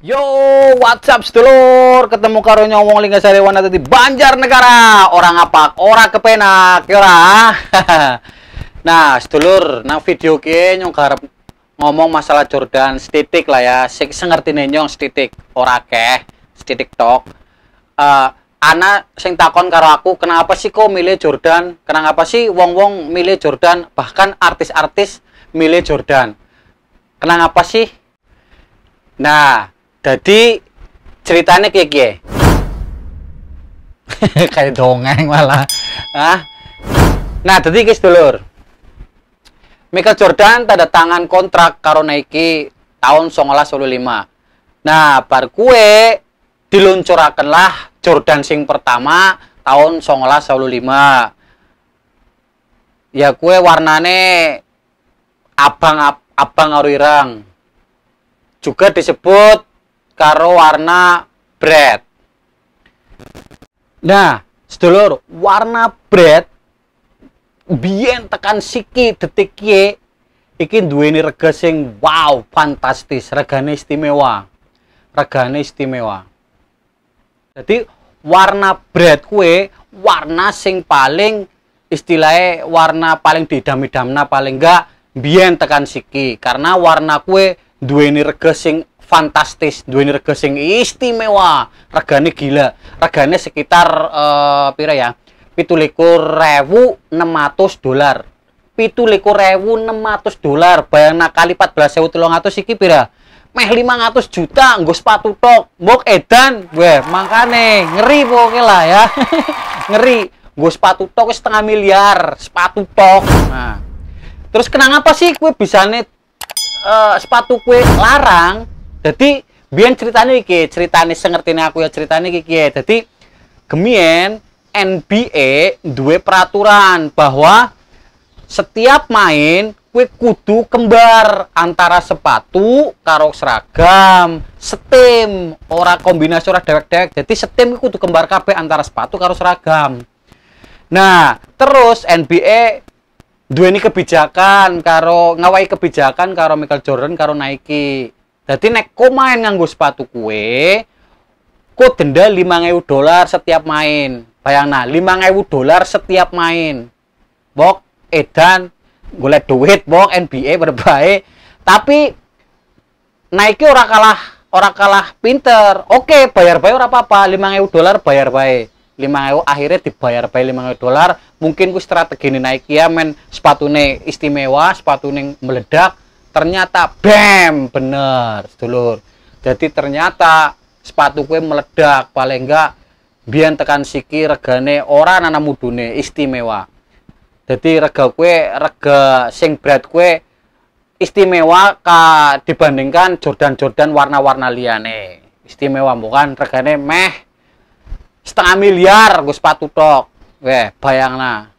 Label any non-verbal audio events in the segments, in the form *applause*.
Yo, WhatsApp sedulur, ketemu karo nyawong lingga sarewan atau di Negara, Orang apa? Orang kepenak, ya ora. *laughs* nah, sedulur, nang video ki nyong garap ngomong masalah Jordan setitik lah ya. Sing ngerti nyong setitik ora keh, setitik tok. Uh, ana sing takon karo aku, kenapa sih kok milih Jordan? Kenapa sih wong-wong milih Jordan? Bahkan artis-artis milih Jordan. Kenapa sih? Nah, jadi ceritanya *laughs* kayak gini kayak dongeng malah. Hah? Nah, jadi guys dulur. Michael Jordan tanda tangan kontrak karo Nike tahun 1995 Nah, bar kue diluncurakanlah Jordan sing pertama tahun 1995 Ya kue warnane abang abang karo ireng. Juga disebut karo warna bread. Nah, sedulur, warna bread biyen tekan siki detik ye iki duweni rega sing wow, fantastis, regane istimewa. Regane istimewa. Jadi warna bread kue warna sing paling istilahnya warna paling didam-damna paling enggak biyen tekan siki karena warna kue duweni rega sing fantastis duweni rega sing istimewa regane gila regane sekitar uh, pira ya pitulikur rewu 600 dolar pitulikur rewu 600 dolar bayang nakali 14.300 iki pira meh 500 juta nggo sepatu tok mbok edan weh makane ngeri pokoknya lah ya *laughs* ngeri nggo sepatu tok setengah miliar sepatu tok nah terus kenapa apa sih kue nih eh, uh, sepatu kue larang jadi biar ceritanya iki ceritanya sengertini aku ya ceritanya iki jadi gemien NBA dua peraturan bahwa setiap main kue kudu kembar antara sepatu karo seragam steam ora kombinasi ora dewek-dewek jadi setim kudu kembar kape antara sepatu karo seragam nah terus NBA dua ini kebijakan karo ngawai kebijakan karo Michael Jordan karo Nike jadi nek ko main nganggo sepatu kue, ko denda 5000 dolar setiap main. Bayangna 5000 dolar setiap main. Bok edan golek duit bok NBA berbaik. Tapi naiknya orang kalah orang kalah pinter. Oke, bayar bayar ora apa-apa, 5000 dolar bayar bayar. Lima 5000 akhirnya dibayar lima 5000 dolar. Mungkin ku strategi naik ya men sepatune istimewa, sepatu sepatune meledak ternyata bam bener sedulur jadi ternyata sepatu kue meledak paling enggak biar tekan siki regane orang anak mudune istimewa jadi rega kue rega sing berat kue istimewa ka dibandingkan Jordan-Jordan warna-warna liane istimewa bukan regane meh setengah miliar gue sepatu tok weh bayangna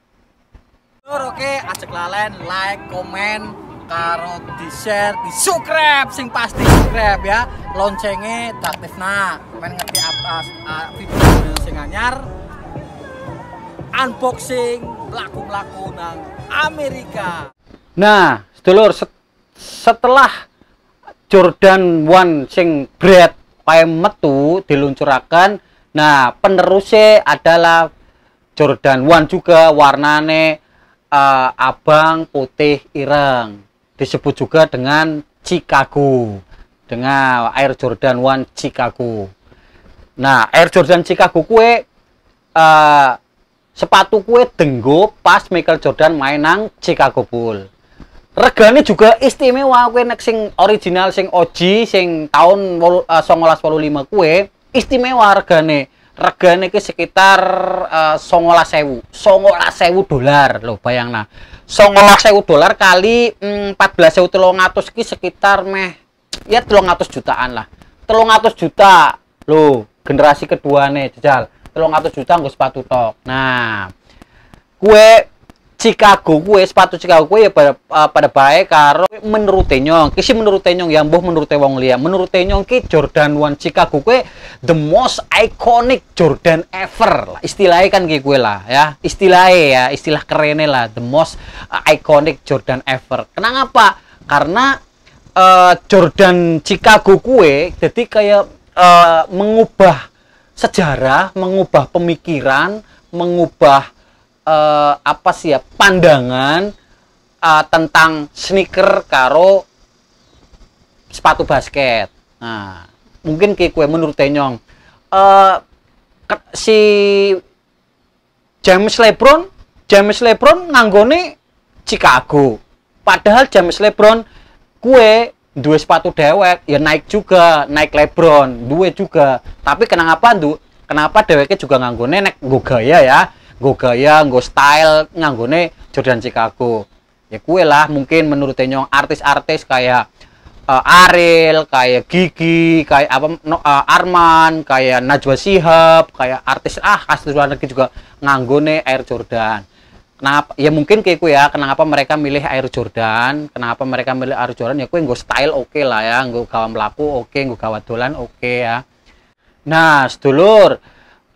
oke okay, ajak lalen like komen karo di share di subscribe sing pasti subscribe ya loncengnya aktif nah main ngerti apa video-video ah, sing anyar unboxing laku-laku nang Amerika nah sedulur set, setelah Jordan One sing bread paem metu diluncurakan nah penerusnya adalah Jordan One juga warnane uh, abang putih ireng disebut juga dengan Chicago dengan Air Jordan One Chicago nah Air Jordan Chicago kue uh, sepatu kue denggo pas Michael Jordan main nang Chicago Bull regane juga istimewa kue nek sing original sing OG sing tahun uh, lima kue istimewa regane regane ke sekitar uh, songolas sewu songolas sewu dolar loh bayang nah songolah dolar kali mm, empat belas sewu ngatus ki sekitar meh ya telung jutaan lah telung juta lo generasi kedua nih jajal telung ngatus juta gue sepatu tok nah kue Chicago kue sepatu Chicago kue ya pada, uh, pada baik karo menurut tenyong kisi menurut tenyong yang boh menurut wong liya menurut tenyong ki Jordan One Chicago kue the most iconic Jordan ever lah istilahnya kan ki kue lah ya istilahnya ya istilah kerennya lah the most uh, iconic Jordan ever kenapa karena uh, Jordan Chicago kue jadi kayak uh, mengubah sejarah mengubah pemikiran mengubah uh, apa sih ya pandangan uh, tentang sneaker karo sepatu basket. Nah, mungkin kayak kue menurut Tenyong uh, si James LeBron, James LeBron nanggone Chicago. Padahal James LeBron kue dua sepatu dewek ya naik juga naik LeBron dua juga tapi kenapa tuh kenapa deweknya juga nganggone nek gue gaya ya nggo gaya nggo style nganggone Jordan Chicago ya kue lah mungkin menurut nyong artis-artis kayak uh, Ariel kayak Gigi kayak apa no, uh, Arman kayak Najwa Sihab kayak artis ah kasus luar negeri juga nganggone Air Jordan kenapa ya mungkin kayak kue ya kenapa mereka milih Air Jordan kenapa mereka milih Air Jordan ya kue gue style oke okay lah ya gue gawa melaku oke okay, nggak gawa dolan oke okay ya nah sedulur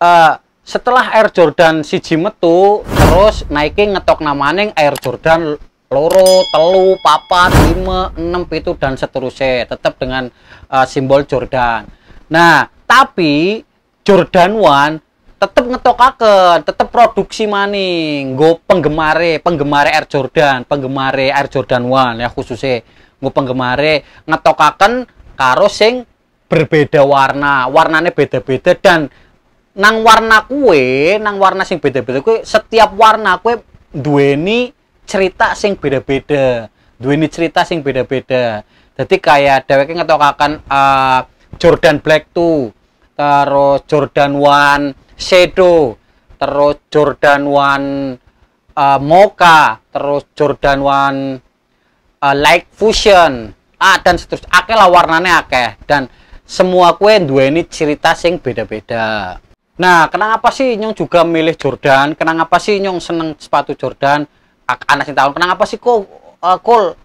uh, setelah Air Jordan siji metu terus Nike ngetok namanya Air Jordan loro, telu, papat, lima, enam, itu dan seterusnya tetap dengan uh, simbol Jordan nah tapi Jordan One tetap ngetokaken tetap produksi maning go penggemare penggemare Air Jordan penggemare Air Jordan One ya khususnya go penggemare ngetokaken karo sing berbeda warna warnanya beda-beda dan nang warna kue nang warna sing beda-beda kue setiap warna kue duweni cerita sing beda-beda duweni cerita sing beda-beda jadi kayak dheweke ngetokakan uh, eh, Jordan Black 2 terus Jordan One Shadow terus Jordan One uh, Mocha terus Jordan One uh, Light Fusion ah dan seterusnya akeh lah warnanya akeh dan semua kue duweni cerita sing beda-beda Nah, kenapa sih Nyong juga milih Jordan? Kenapa sih Nyong seneng sepatu Jordan? Anak sih tahun. Kenapa sih kok uh, kol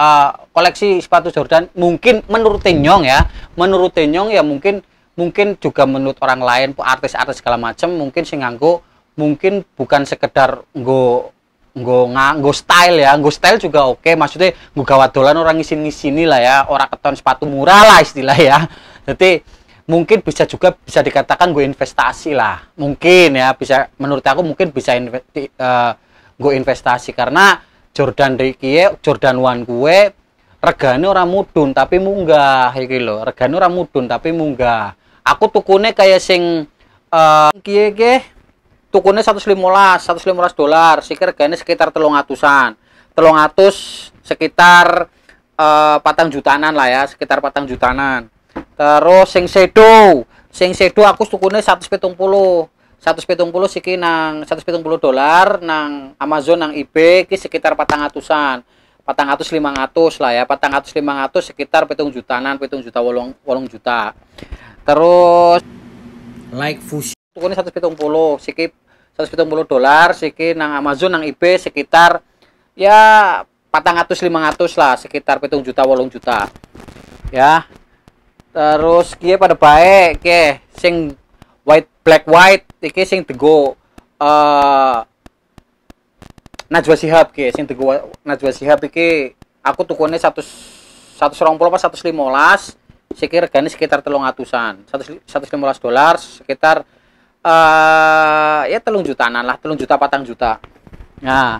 uh, koleksi sepatu Jordan? Mungkin menurut Nyong ya, menurut Nyong ya mungkin mungkin juga menurut orang lain, artis-artis segala macam mungkin sih nganggo mungkin bukan sekedar nggo nggo nggo style ya, nggo style juga oke. Okay. Maksudnya nggo gawat dolan orang isin-isin sini lah ya, orang keton sepatu murah lah istilah ya. Jadi mungkin bisa juga bisa dikatakan gue investasi lah mungkin ya bisa menurut aku mungkin bisa inve, uh, eh, gue investasi karena Jordan Ricky Jordan One gue regane orang mudun tapi munggah iki lo regane orang mudun tapi munggah aku tukune kayak sing uh, eh, kiye ke tukune 115 115 dolar sih regane sekitar telung atusan telung atus sekitar uh, patang jutanan lah ya sekitar patang jutanan terus sing sedo sing sedo aku tukune 170 170 siki nang 170 dolar nang Amazon nang eBay iki sekitar 400-an 400 500 lah ya 400 500 sekitar pitung jutaan pitung juta wolong, wolong juta terus like fusi tukune 170 siki 170 dolar siki nang Amazon nang eBay sekitar ya 400 500 lah sekitar pitung juta wolong juta ya terus kia pada baik ke sing white black white iki sing tego uh, eh, Najwa Sihab ke sing tego Najwa Sihab iki aku tukunya satu satu serong puluh satu limolas sekitar regane sekitar telung atusan satu satu limolas dolar sekitar uh, ya telung jutaan lah telung juta patang juta nah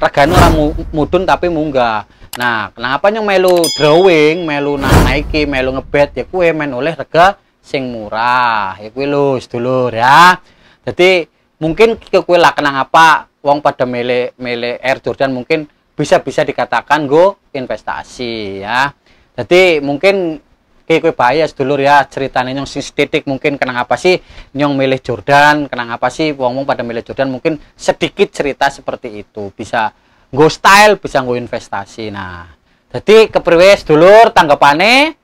regane orang mudun tapi munggah Nah, kenapa yang melu drawing, melu na naiki, melu ngebet ya kue main oleh rega sing murah. Ya kue lu sedulur ya. Jadi mungkin ke kue lah kenapa uang pada mele mele Air Jordan mungkin bisa-bisa dikatakan go investasi ya. Jadi mungkin ke kue bahaya sedulur ya ceritanya yang sing titik mungkin kenapa sih nyong milih Jordan, kenapa sih wong-wong pada milih Jordan mungkin sedikit cerita seperti itu bisa go style bisa go investasi nah jadi kepriwes dulur tanggapane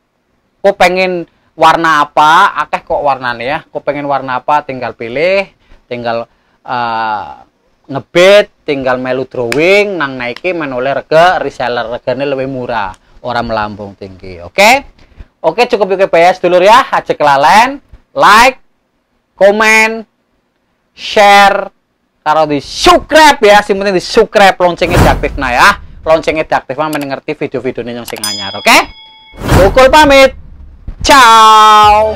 kok pengen warna apa akeh kok warnane ya kok pengen warna apa tinggal pilih tinggal uh, eh, ngebet tinggal melu drawing nang naiki menoleh rega reseller regane lebih murah orang melambung tinggi oke okay? oke okay, cukup yuk PS dulur ya aja kelalen like komen share taruh di subscribe ya sing penting di subscribe loncengnya diaktif nah ya loncengnya diaktif mah mengerti video-video ini yang sing anyar oke okay? Bukul pamit ciao